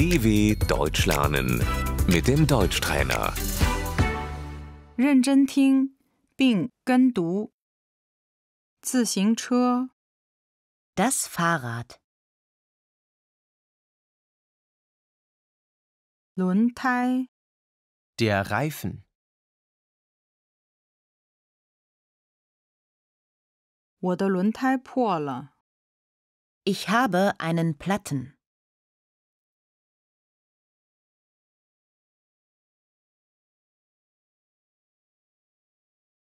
DW Deutsch lernen mit dem Deutschtrainer. Bing Das Fahrrad, Der Reifen, Ich habe einen Platten.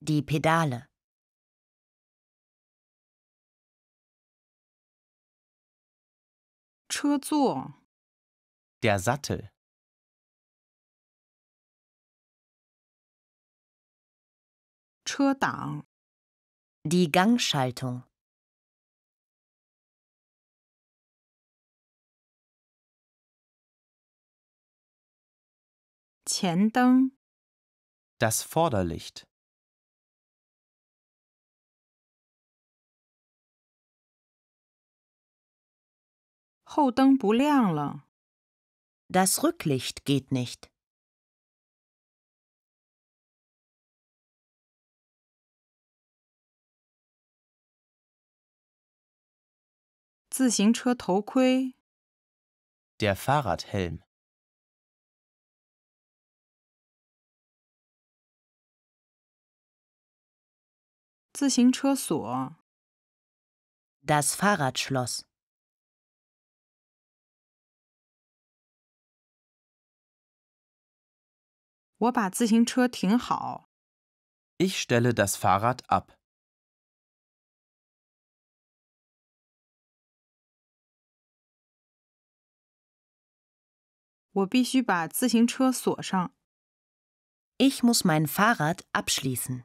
Die Pedale. Der Sattel. Die Gangschaltung. Das Vorderlicht. Das Rücklicht geht nicht. Der Fahrradhelm. Das Fahrradschloss. Ich stelle das Fahrrad ab. Ich muss mein Fahrrad abschließen.